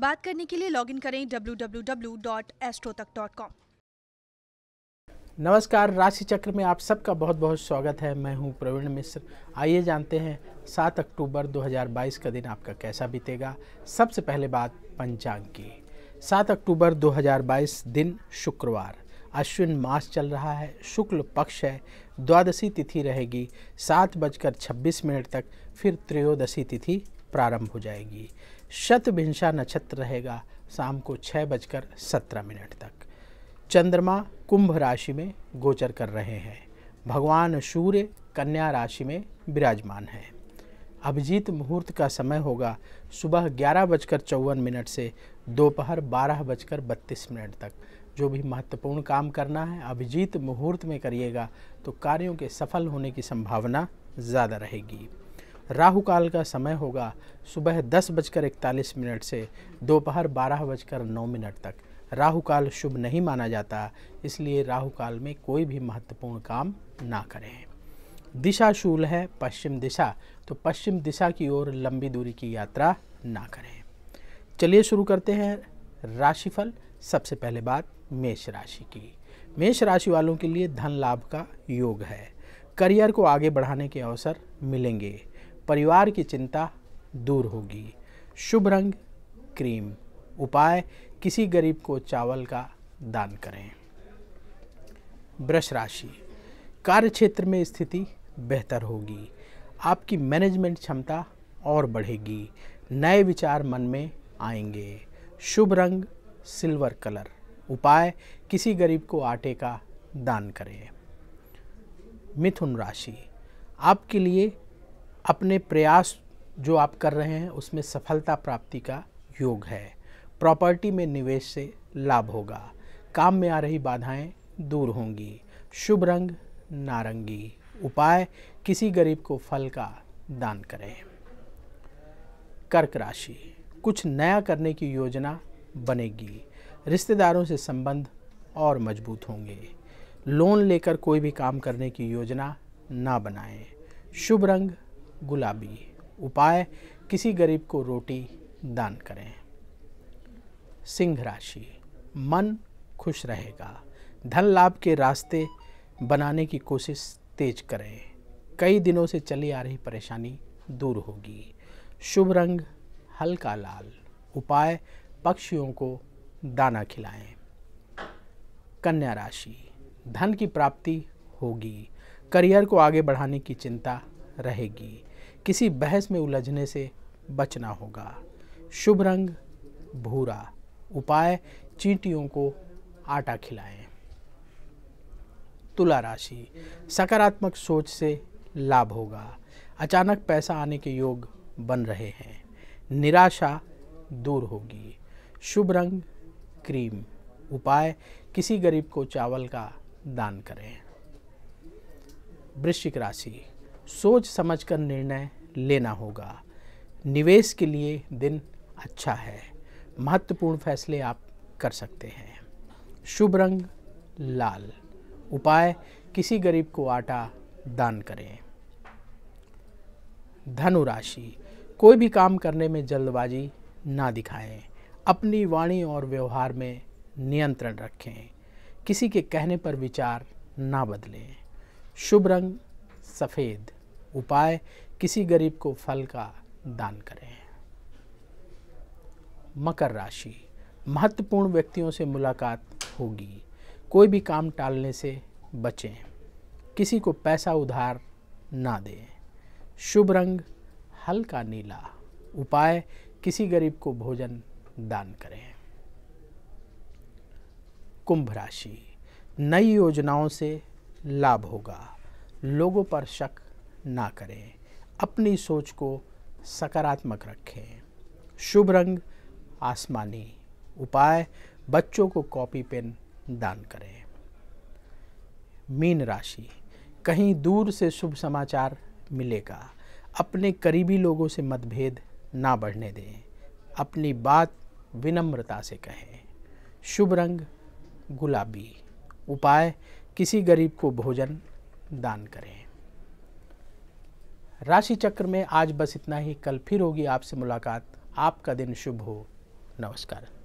बात करने के लिए लॉगिन करें www.astrotak.com नमस्कार राशि चक्र में आप सबका बहुत बहुत स्वागत है मैं हूं प्रवीण मिश्र आइए जानते हैं 7 अक्टूबर 2022 का दिन आपका कैसा बीतेगा सबसे पहले बात पंचांग की 7 अक्टूबर 2022 दिन शुक्रवार अश्विन मास चल रहा है शुक्ल पक्ष है द्वादशी तिथि रहेगी सात बजकर छब्बीस मिनट तक फिर त्रयोदशी तिथि प्रारंभ हो जाएगी शतभिंशा नक्षत्र रहेगा शाम को छः बजकर सत्रह मिनट तक चंद्रमा कुंभ राशि में गोचर कर रहे हैं भगवान सूर्य कन्या राशि में विराजमान हैं अभिजीत मुहूर्त का समय होगा सुबह ग्यारह बजकर चौवन मिनट से दोपहर बारह बजकर बत्तीस मिनट तक जो भी महत्वपूर्ण काम करना है अभिजीत मुहूर्त में करिएगा तो कार्यों के सफल होने की संभावना ज़्यादा रहेगी राहु काल का समय होगा सुबह दस बजकर इकतालीस मिनट से दोपहर बारह बजकर नौ मिनट तक राहु काल शुभ नहीं माना जाता इसलिए राहु काल में कोई भी महत्वपूर्ण काम ना करें दिशा शूल है पश्चिम दिशा तो पश्चिम दिशा की ओर लंबी दूरी की यात्रा ना करें चलिए शुरू करते हैं राशिफल सबसे पहले बात मेष राशि की मेष राशि वालों के लिए धन लाभ का योग है करियर को आगे बढ़ाने के अवसर मिलेंगे परिवार की चिंता दूर होगी शुभ रंग क्रीम उपाय किसी गरीब को चावल का दान करें ब्रश राशि कार्य क्षेत्र में स्थिति बेहतर होगी आपकी मैनेजमेंट क्षमता और बढ़ेगी नए विचार मन में आएंगे शुभ रंग सिल्वर कलर उपाय किसी गरीब को आटे का दान करें मिथुन राशि आपके लिए अपने प्रयास जो आप कर रहे हैं उसमें सफलता प्राप्ति का योग है प्रॉपर्टी में निवेश से लाभ होगा काम में आ रही बाधाएं दूर होंगी शुभ रंग नारंगी उपाय किसी गरीब को फल का दान करें कर्क राशि कुछ नया करने की योजना बनेगी रिश्तेदारों से संबंध और मजबूत होंगे लोन लेकर कोई भी काम करने की योजना ना बनाएं शुभ रंग गुलाबी उपाय किसी गरीब को रोटी दान करें सिंह राशि मन खुश रहेगा धन लाभ के रास्ते बनाने की कोशिश तेज करें कई दिनों से चली आ रही परेशानी दूर होगी शुभ रंग हल्का लाल उपाय पक्षियों को दाना खिलाएं कन्या राशि धन की प्राप्ति होगी करियर को आगे बढ़ाने की चिंता रहेगी किसी बहस में उलझने से बचना होगा शुभ रंग भूरा उपाय चींटियों को आटा खिलाएं तुला राशि सकारात्मक सोच से लाभ होगा अचानक पैसा आने के योग बन रहे हैं निराशा दूर होगी शुभ रंग क्रीम उपाय किसी गरीब को चावल का दान करें वृश्चिक राशि सोच समझकर निर्णय लेना होगा निवेश के लिए दिन अच्छा है महत्वपूर्ण फैसले आप कर सकते हैं शुभ रंग लाल उपाय किसी गरीब को आटा दान करें धनु राशि कोई भी काम करने में जल्दबाजी ना दिखाएं अपनी वाणी और व्यवहार में नियंत्रण रखें किसी के कहने पर विचार ना बदलें शुभ रंग सफ़ेद उपाय किसी गरीब को फल का दान करें मकर राशि महत्वपूर्ण व्यक्तियों से मुलाकात होगी कोई भी काम टालने से बचें किसी को पैसा उधार ना दें शुभ रंग हल्का नीला उपाय किसी गरीब को भोजन दान करें कुंभ राशि नई योजनाओं से लाभ होगा लोगों पर शक ना करें अपनी सोच को सकारात्मक रखें शुभ रंग आसमानी उपाय बच्चों को कॉपी पेन दान करें मीन राशि कहीं दूर से शुभ समाचार मिलेगा अपने करीबी लोगों से मतभेद ना बढ़ने दें अपनी बात विनम्रता से कहें शुभ रंग गुलाबी उपाय किसी गरीब को भोजन दान करें राशि चक्र में आज बस इतना ही कल फिर होगी आपसे मुलाकात आपका दिन शुभ हो नमस्कार